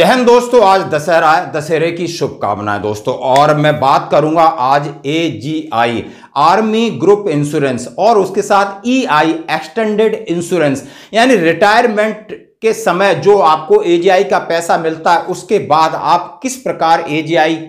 जहन दोस्तों आज दशहरा है दशहरे की शुभकामनाएं दोस्तों और मैं बात करूंगा आज A G I army group insurance और उसके साथ ई आई एक्सटेंडेड इंश्योरेंस यानी रिटायरमेंट के समय जो आपको ए का पैसा मिलता है उसके बाद आप किस प्रकार ए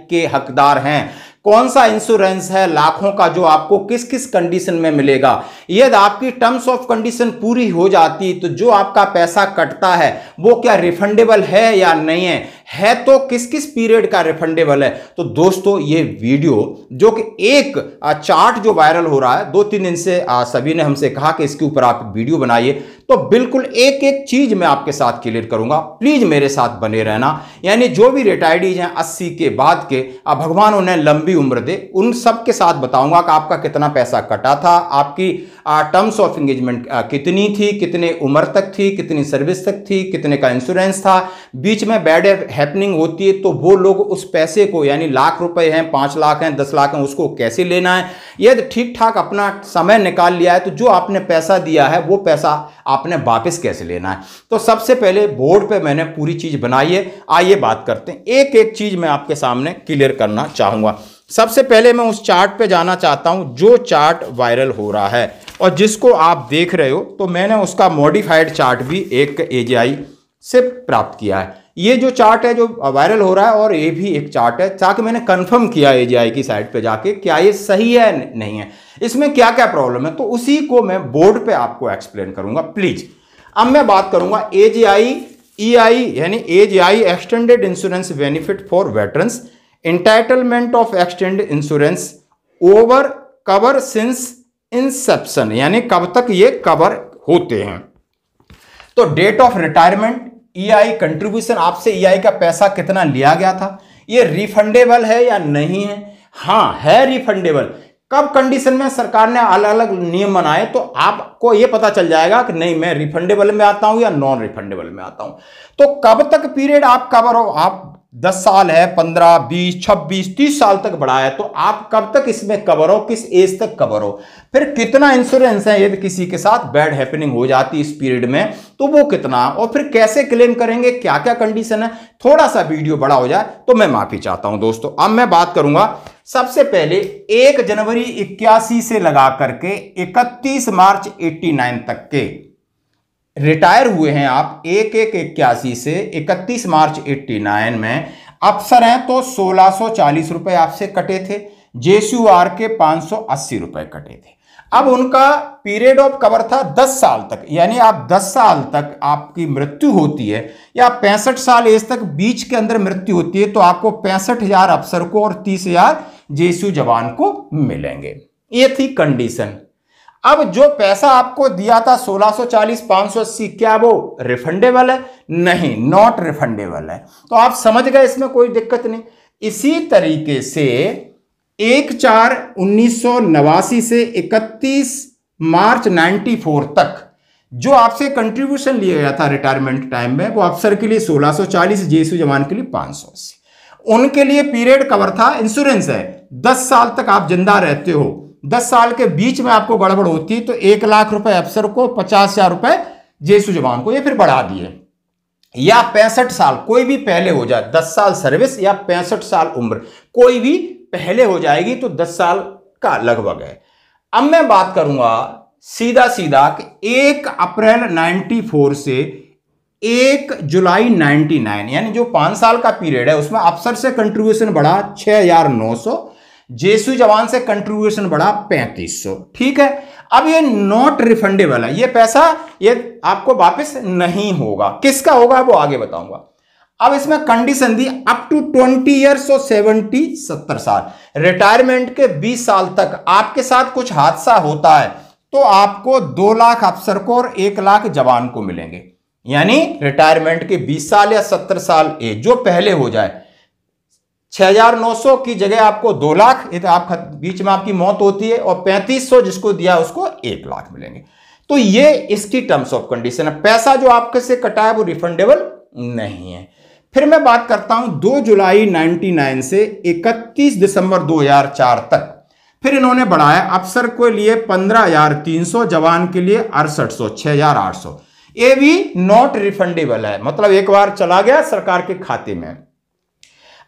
के हकदार हैं कौन सा इंश्योरेंस है लाखों का जो आपको किस किस कंडीशन में मिलेगा यदि आपकी टर्म्स ऑफ कंडीशन पूरी हो जाती तो जो आपका पैसा कटता है वो क्या रिफंडेबल है या नहीं है है तो किस किस पीरियड का रिफंडेबल है तो दोस्तों ये वीडियो जो कि एक चार्ट जो वायरल हो रहा है दो तीन दिन से सभी ने हमसे कहा कि इसके ऊपर आप वीडियो बनाइए तो बिल्कुल एक एक चीज मैं आपके साथ क्लियर करूंगा प्लीज मेरे साथ बने रहना यानी जो भी रिटायर्डीज हैं अस्सी के बाद के भगवान उन्हें लंबी उम्र दे उन सब के साथ बताऊंगा कि आपका कितना पैसा कटा था आपकी टर्म्स ऑफ एंगेजमेंट कितनी थी कितने उम्र तक थी कितनी सर्विस तक थी कितने का इंश्योरेंस था बीच में बैड हैपनिंग होती है तो वो लोग उस पैसे को यानी लाख रुपए हैं पाँच लाख हैं दस लाख हैं उसको कैसे लेना है यदि ठीक ठाक अपना समय निकाल लिया है तो जो आपने पैसा दिया है वो पैसा आपने वापस कैसे लेना है तो सबसे पहले बोर्ड पे मैंने पूरी चीज़ बनाई है आइए बात करते हैं एक एक चीज़ मैं आपके सामने क्लियर करना चाहूँगा सबसे पहले मैं उस चार्ट पे जाना चाहता हूँ जो चार्ट वायरल हो रहा है और जिसको आप देख रहे हो तो मैंने उसका मॉडिफाइड चार्ट भी एक एजीआई से प्राप्त किया है ये जो चार्ट है जो वायरल हो रहा है और ये भी एक चार्ट है ताकि मैंने कंफर्म किया ए की साइट पे जाके क्या ये सही है नहीं है इसमें क्या क्या प्रॉब्लम है तो उसी को मैं बोर्ड पे आपको एक्सप्लेन करूंगा प्लीज अब मैं बात करूंगा ए जी आई ई आई यानी A G I extended insurance benefit for veterans entitlement of extend insurance over cover since inception यानी कब तक ये कवर होते हैं तो date of retirement EI e contribution आपसे ईआई e का पैसा कितना लिया गया था ये रिफंडेबल है या नहीं है हाँ है रिफंडेबल कब कंडीशन में सरकार ने अलग अलग नियम बनाए तो आपको ये पता चल जाएगा कि नहीं मैं रिफंडेबल में आता हूं या नॉन रिफंडेबल में आता हूं तो कब तक पीरियड आप कवर हो आप दस साल है पंद्रह बीस छब्बीस तीस साल तक है तो आप कब तक इसमें कवर हो किस एज तक कवर हो फिर कितना इंश्योरेंस है यदि किसी के साथ बैड हैपनिंग हो जाती इस पीरियड में तो वो कितना और फिर कैसे क्लेम करेंगे क्या क्या कंडीशन है थोड़ा सा वीडियो बड़ा हो जाए तो मैं माफी चाहता हूं दोस्तों अब मैं बात करूंगा सबसे पहले एक जनवरी इक्यासी से लगा करके इकतीस मार्च एट्टी तक के रिटायर हुए हैं आप एक एक इक्यासी से 31 मार्च 89 में अफसर हैं तो सोलह सो चालीस रुपए आपसे कटे थे जे के पांच सौ अस्सी रुपए कटे थे अब उनका पीरियड ऑफ कवर था 10 साल तक यानी आप 10 साल तक आपकी मृत्यु होती है या पैंसठ साल एज तक बीच के अंदर मृत्यु होती है तो आपको पैंसठ हजार अफसर को और तीस हजार जवान को मिलेंगे ये थी कंडीशन अब जो पैसा आपको दिया था 1640 580 क्या वो रिफंडेबल है नहीं नॉट रिफंडेबल है तो आप समझ गए इसमें कोई दिक्कत नहीं इसी तरीके से एक चार उन्नीस से 31 मार्च 94 तक जो आपसे कंट्रीब्यूशन लिया गया था रिटायरमेंट टाइम में वो अफसर के लिए 1640 जेसू जवान के लिए पांच उनके लिए पीरियड कवर था इंश्योरेंस है दस साल तक आप जिंदा रहते हो दस साल के बीच में आपको गड़बड़ होती तो एक लाख रुपए अफसर को पचास हजार रुपए जेसु जवान को ये फिर बढ़ा दिए या पैंसठ साल कोई भी पहले हो जाए दस साल सर्विस या पैंसठ साल उम्र कोई भी पहले हो जाएगी तो दस साल का लगभग है अब मैं बात करूंगा सीधा सीधा कि एक अप्रैल 94 से एक जुलाई 99 यानी जो पांच साल का पीरियड है उसमें अफसर से कंट्रीब्यूशन बढ़ा छह हजार नौ सौ जेसू जवान से कंट्रीब्यूशन बढ़ा पैंतीस सौ ठीक है अब ये नॉट रिफंडेबल है ये पैसा ये आपको वापस नहीं होगा किसका होगा वो आगे बताऊंगा अब इसमें कंडीशन दी अप टू ट्वेंटी ईयर्स और सेवेंटी सत्तर साल रिटायरमेंट के बीस साल तक आपके साथ कुछ हादसा होता है तो आपको दो लाख अफसर को और एक लाख जवान को मिलेंगे यानी रिटायरमेंट के बीस साल या सत्तर साल एज जो पहले हो जाए 6,900 की जगह आपको दो लाख ये तो आप बीच में आपकी मौत होती है और 3500 जिसको दिया उसको एक लाख मिलेंगे तो ये इसकी टर्म्स ऑफ कंडीशन है पैसा जो आपके से कटा है वो रिफंडेबल नहीं है फिर मैं बात करता हूं 2 जुलाई 99 से 31 दिसंबर 2004 तक फिर इन्होंने बढ़ाया अफसर के लिए 15,300 जवान के लिए अड़सठ सौ ये भी नॉट रिफंडेबल है मतलब एक बार चला गया सरकार के खाते में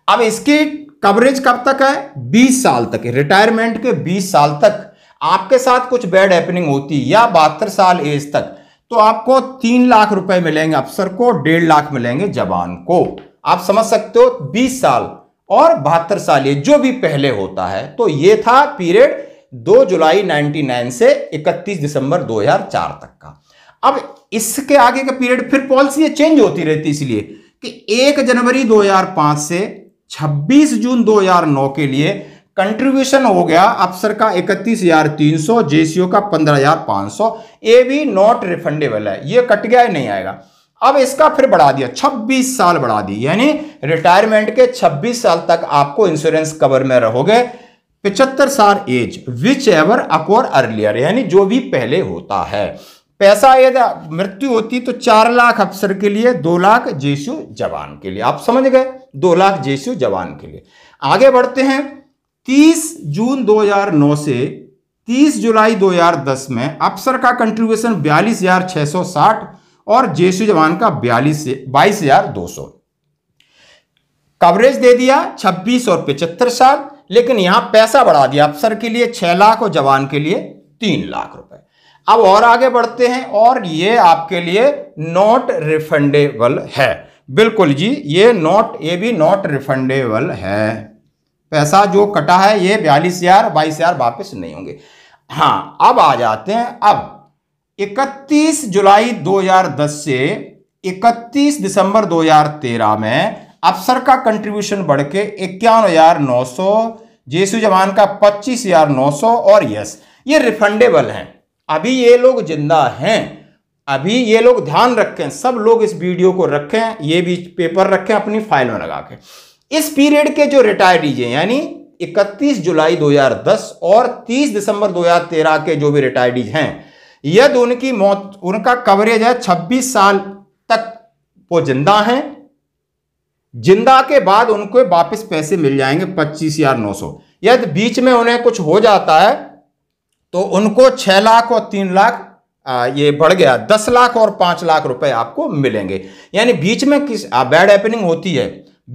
अब इसकी कवरेज कब तक है 20 साल तक रिटायरमेंट के 20 साल तक आपके साथ कुछ बैड हैपनिंग होती या बहत्तर साल एज तक तो आपको तीन लाख रुपए मिलेंगे अफसर को डेढ़ लाख मिलेंगे जवान को आप समझ सकते हो 20 साल और बहत्तर साल ये जो भी पहले होता है तो ये था पीरियड 2 जुलाई 99 से 31 दिसंबर 2004 तक का अब इसके आगे का पीरियड फिर पॉलिसी चेंज होती रहती इसलिए कि एक जनवरी 2005 से 26 जून 2009 के लिए कंट्रीब्यूशन हो गया अफसर का इकतीस हजार तीन सौ जेसीओ का पंद्रह हजार पांच सौ ये भी नॉट रिफंडेबल है ये कट गया नहीं आएगा अब इसका फिर बढ़ा दिया 26 साल बढ़ा दी यानी रिटायरमेंट के 26 साल तक आपको इंश्योरेंस कवर में रहोगे पिचहत्तर साल age whichever occurs earlier यानी जो भी पहले होता है पैसा यदि मृत्यु होती तो चार लाख अफसर के लिए दो लाख जेसु जवान के लिए आप समझ गए दो लाख जेसु जवान के लिए आगे बढ़ते हैं 30 जून 2009 से 30 जुलाई 2010 में अफसर का कंट्रीब्यूशन बयालीस हजार छः सौ साठ और जेसु जवान का बयालीस बाईस हजार दो सौ कवरेज दे दिया 26 और पिचहत्तर साल लेकिन यहां पैसा बढ़ा दिया अफसर के लिए 6 लाख और जवान के लिए 3 लाख रुपए अब और आगे बढ़ते हैं और ये आपके लिए नॉट रिफंडेबल है बिल्कुल जी ये नॉट ये भी नॉट रिफंडेबल है पैसा जो कटा है ये बयालीस हजार बाईस हजार वापिस नहीं होंगे हाँ अब आ जाते हैं अब 31 जुलाई 2010 से 31 दिसंबर 2013 में अफसर का कंट्रीब्यूशन बढ़ के इक्यावन हजार नौ सौ जेसु जवान का पच्चीस हजार नौ सौ और यस ये रिफंडेबल हैं अभी ये लोग जिंदा हैं अभी ये लोग ध्यान रखें सब लोग इस वीडियो को रखें ये भी पेपर रखें अपनी फाइल में लगा के इस पीरियड के जो रिटायर्डीज हैं यानी 31 जुलाई 2010 और 30 दिसंबर 2013 के जो भी रिटायर्डीज हैं यदि उनकी मौत उनका कवरेज है 26 साल तक वो जिंदा हैं जिंदा के बाद उनको वापस पैसे मिल जाएंगे पच्चीस हजार नौ सौ यदि बीच में उन्हें कुछ हो जाता है तो उनको छह लाख और तीन लाख ये बढ़ गया दस लाख और पांच लाख रुपए आपको मिलेंगे यानी बीच में किस बैड हैपनिंग होती है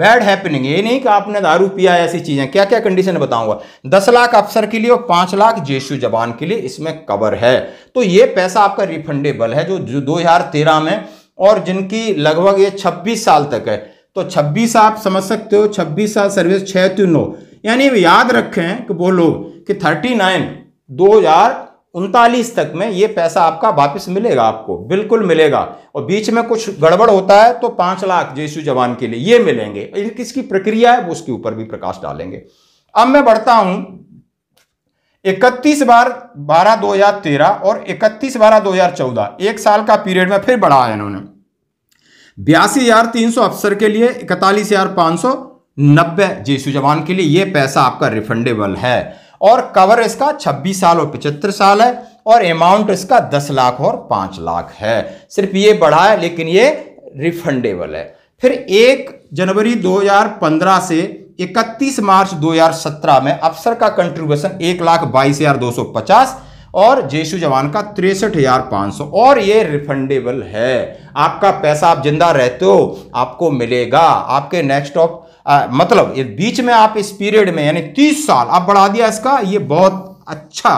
बैड हैपनिंग ये नहीं कि आपने दारू पिया ऐसी चीजें क्या क्या कंडीशन बताऊंगा दस लाख अफसर के लिए और पांच लाख जेशु जवान के लिए इसमें कवर है तो ये पैसा आपका रिफंडेबल है जो दो में और जिनकी लगभग ये छब्बीस साल तक है तो 26 आप समझ सकते हो 26 साल सर्विस छह तीन नौ यानी याद रखें कि वो लोग कि 39 दो उनतालीस तक में ये पैसा आपका वापस मिलेगा आपको बिल्कुल मिलेगा और बीच में कुछ गड़बड़ होता है तो पांच लाख जेसु जवान के लिए ये मिलेंगे किसकी प्रक्रिया है वो उसके ऊपर भी प्रकाश डालेंगे अब मैं बढ़ता हूं इकतीस बार बारह दो हजार तेरह और इकतीस बारह दो हजार चौदह एक साल का पीरियड में फिर बढ़ाया इन्होंने बयासी हजार तीन सौ अफसर के लिए इकतालीस हजार पांच सौ नब्बे जेसू जवान के लिए यह पैसा आपका रिफंडेबल है और कवर इसका 26 साल और पिचहत्तर साल है और अमाउंट इसका 10 लाख और 5 लाख है सिर्फ ये बढ़ा है लेकिन ये रिफंडेबल है फिर एक जनवरी 2015 से 31 मार्च 2017 में अफसर का कंट्रीब्यूशन एक लाख बाईस हजार दो सौ पचास और जेशु जवान का तिरसठ हजार पाँच सौ और ये रिफंडेबल है आपका पैसा आप जिंदा रहते हो आपको मिलेगा आपके नेक्स्ट ऑफ आ, मतलब ये बीच में आप इस पीरियड में यानी तीस साल आप बढ़ा दिया इसका ये बहुत अच्छा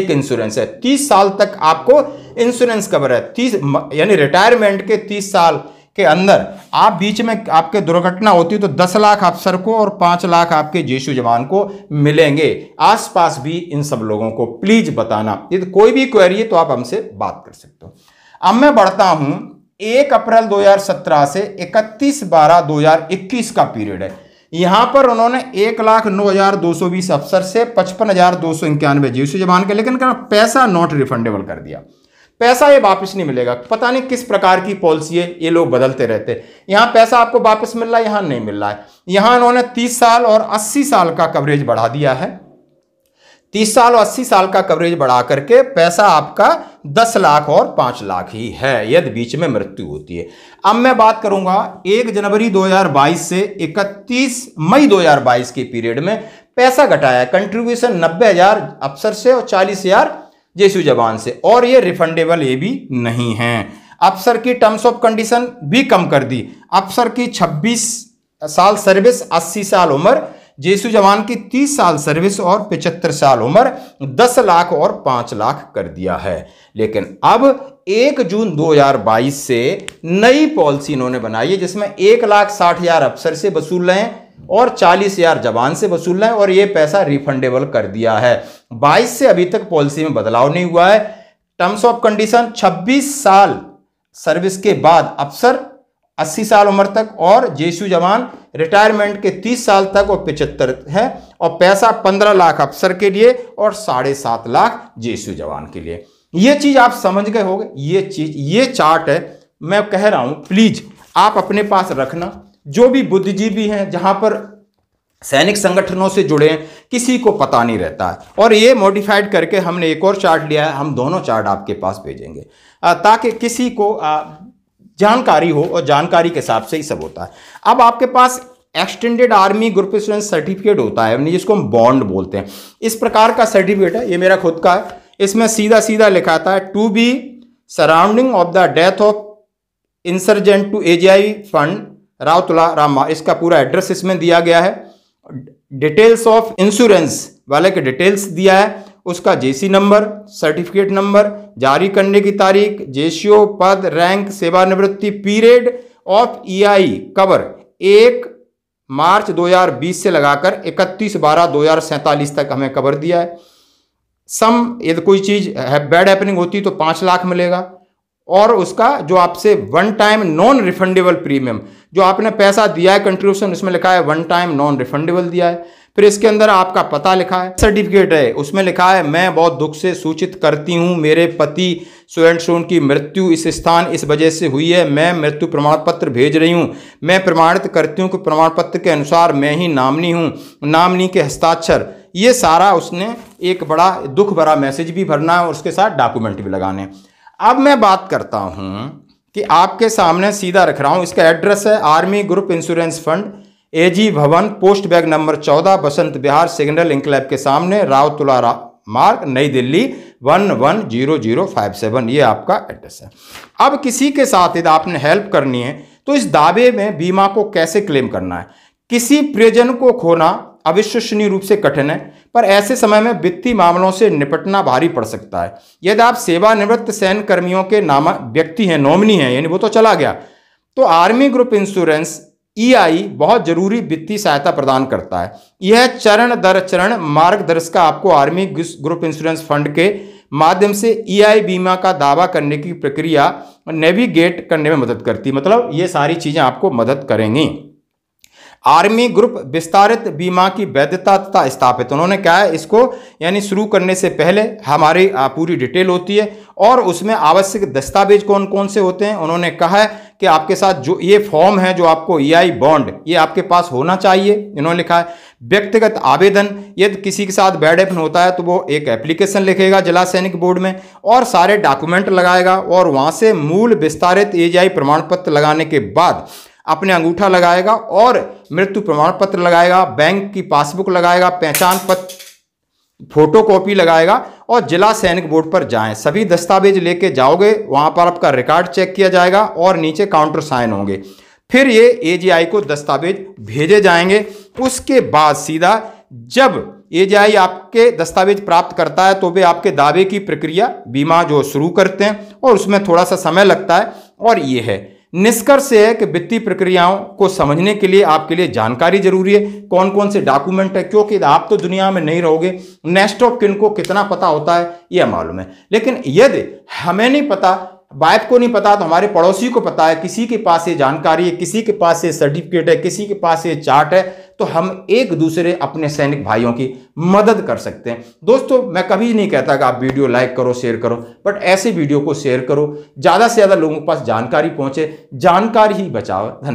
एक इंश्योरेंस है तीस साल तक आपको इंश्योरेंस कवर है तीस यानी रिटायरमेंट के तीस साल के अंदर आप बीच में आपके दुर्घटना होती है तो दस लाख अफसर को और पांच लाख आपके जेशु जवान को मिलेंगे आसपास भी इन सब लोगों को प्लीज बताना यदि कोई भी क्वेरी है तो आप हमसे बात कर सकते हो अब मैं बढ़ता हूं एक अप्रैल 2017 से 31 बारह 2021 का पीरियड है यहां पर उन्होंने एक लाख नौ हजार दो सौ बीस अफसर से पचपन हजार दो सौ इक्यानवे जीएसटी जबान के लेकिन पैसा नॉट रिफंडेबल कर दिया पैसा ये वापस नहीं मिलेगा पता नहीं किस प्रकार की पॉलिसी है ये लोग बदलते रहते हैं यहाँ पैसा आपको वापस मिल रहा है यहाँ नहीं मिल रहा है यहाँ उन्होंने तीस साल और अस्सी साल का कवरेज बढ़ा दिया है तीस साल और अस्सी साल का कवरेज बढ़ा करके पैसा आपका दस लाख और पांच लाख ही है यदि बीच में मृत्यु होती है अब मैं बात करूंगा एक जनवरी 2022 से 31 मई 2022 के पीरियड में पैसा घटाया कंट्रीब्यूशन नब्बे हजार अफसर से और चालीस हजार जेसू जवान से और ये रिफंडेबल ये भी नहीं है अफसर की टर्म्स ऑफ कंडीशन भी कम कर दी अफसर की 26 साल सर्विस 80 साल उम्र जेसु जवान की 30 साल सर्विस और 75 साल उम्र 10 लाख और 5 लाख कर दिया है लेकिन अब 1 जून 2022 से नई पॉलिसी इन्होंने बनाई है जिसमें एक लाख साठ हजार अफसर से वसूल रहे हैं और चालीस हजार जवान से वसूल रहे हैं और ये पैसा रिफंडेबल कर दिया है 22 से अभी तक पॉलिसी में बदलाव नहीं हुआ है टर्म्स ऑफ कंडीशन 26 साल सर्विस के बाद अफसर अस्सी साल उम्र तक और जेसु जवान रिटायरमेंट के तीस साल तक और पिचहत्तर है और पैसा पंद्रह लाख अफसर के लिए और साढ़े सात लाख जेसु जवान के लिए ये चीज़ आप समझ गए होंगे ये चीज़ ये चार्ट है मैं कह रहा हूँ प्लीज़ आप अपने पास रखना जो भी बुद्धिजीवी हैं जहाँ पर सैनिक संगठनों से जुड़े हैं किसी को पता नहीं रहता है और ये मॉडिफाइड करके हमने एक और चार्ट लिया है हम दोनों चार्ट आपके पास भेजेंगे ताकि किसी को जानकारी हो और जानकारी के हिसाब से ही सब होता है अब आपके पास extended army group insurance certificate होता है जिसको हम बॉन्ड बोलते हैं इस प्रकार का सर्टिफिकेट है ये मेरा खुद का है इसमें सीधा सीधा लिखाता है to be surrounding of the death of insurgent to AGI fund Rao Tula Ram इसका पूरा एड्रेस इसमें दिया गया है डिटेल्स ऑफ इंश्योरेंस वाले के डिटेल्स दिया है उसका जेसी नंबर सर्टिफिकेट नंबर जारी करने की तारीख जेसीओ पद रैंक सेवानिवृत्ति पीरियड ऑफ ईआई कवर एक मार्च 2020 से लगाकर 31 बारह दो तक हमें कवर दिया है सम यदि कोई चीज़ है, बैड हैपनिंग होती तो पाँच लाख मिलेगा और उसका जो आपसे one time non refundable premium जो आपने पैसा दिया है कंट्रीब्यूशन उसमें लिखा है वन टाइम नॉन रिफंडेबल दिया है फिर इसके अंदर आपका पता लिखा है सर्टिफिकेट है उसमें लिखा है मैं बहुत दुख से सूचित करती हूँ मेरे पति स्वयं सोन की मृत्यु इस स्थान इस वजह से हुई है मैं मृत्यु प्रमाण पत्र भेज रही हूँ मैं प्रमाणित करती हूँ कि प्रमाण पत्र के अनुसार मैं ही नामनी हूँ नामनी के हस्ताक्षर ये सारा उसने एक बड़ा दुख भरा मैसेज भी भरना है और उसके साथ डॉक्यूमेंट भी लगाने अब मैं बात करता हूँ कि आपके सामने सीधा रख रहा हूँ इसका एड्रेस है army group insurance fund AG Bhawan post bag number चौदह बसंत बिहार सिग्नल इंक्लैब के सामने राव तुला रा, Marg New Delhi one one zero zero five seven ये आपका एड्रेस है अब किसी के साथ यदि आपने हेल्प करनी है तो इस दावे में बीमा को कैसे क्लेम करना है किसी प्रियजन को खोना अविश्वसनीय रूप से कठिन है पर ऐसे समय में वित्तीय मामलों से निपटना भारी पड़ सकता है यदि आप सेवानिवृत्त सैन्य कर्मियों के नाम व्यक्ति हैं नॉमिनी हैं यानी वो तो चला गया तो army group insurance EI e बहुत जरूरी वित्तीय सहायता प्रदान करता है यह चरण दर चरण मार्गदर्शिका आपको आर्मी ग्रुप इंश्योरेंस फंड के माध्यम से ईआई e बीमा का दावा करने की प्रक्रिया नेविगेट करने में मदद करती है मतलब ये सारी चीज़ें आपको मदद करेंगी आर्मी ग्रुप विस्तारित बीमा की वैधता तथा स्थापित उन्होंने क्या है इसको यानी शुरू करने से पहले हमारी पूरी डिटेल होती है और उसमें आवश्यक दस्तावेज कौन कौन से होते हैं उन्होंने कहा है कि आपके साथ जो ये फॉर्म है जो आपको ई e बॉन्ड ये आपके पास होना चाहिए इन्होंने लिखा है व्यक्तिगत आवेदन यदि किसी के साथ बैड एफन होता है तो वो एक एप्लीकेशन लिखेगा जिला सैनिक बोर्ड में और सारे डॉक्यूमेंट लगाएगा और वहाँ से मूल विस्तारित ए e प्रमाण पत्र लगाने के बाद अपने अंगूठा लगाएगा और मृत्यु प्रमाण पत्र लगाएगा बैंक की पासबुक लगाएगा पहचान पत्र फोटो कॉपी लगाएगा और जिला सैनिक बोर्ड पर जाएं सभी दस्तावेज लेके जाओगे वहाँ पर आपका रिकॉर्ड चेक किया जाएगा और नीचे काउंटर साइन होंगे फिर ये एजीआई को दस्तावेज भेजे जाएंगे उसके बाद सीधा जब एजीआई आपके दस्तावेज प्राप्त करता है तो वे आपके दावे की प्रक्रिया बीमा जो शुरू करते हैं और उसमें थोड़ा सा समय लगता है और ये है निष्कर्ष है कि वित्तीय प्रक्रियाओं को समझने के लिए आपके लिए जानकारी जरूरी है कौन कौन से डॉक्यूमेंट है क्योंकि आप तो दुनिया में नहीं रहोगे नेक्स्ट ऑफ किन को कितना पता होता है यह मालूम है लेकिन यदि हमें नहीं पता वाइफ को नहीं पता तो हमारे पड़ोसी को पता है किसी के पास ये जानकारी है किसी के पास ये सर्टिफिकेट है किसी के पास ये चार्ट है तो हम एक दूसरे अपने सैनिक भाइयों की मदद कर सकते हैं दोस्तों मैं कभी नहीं कहता कि आप वीडियो लाइक करो शेयर करो बट ऐसे वीडियो को शेयर करो ज़्यादा से ज़्यादा लोगों के पास जानकारी पहुँचे जानकारी ही बचाओ धन्यवाद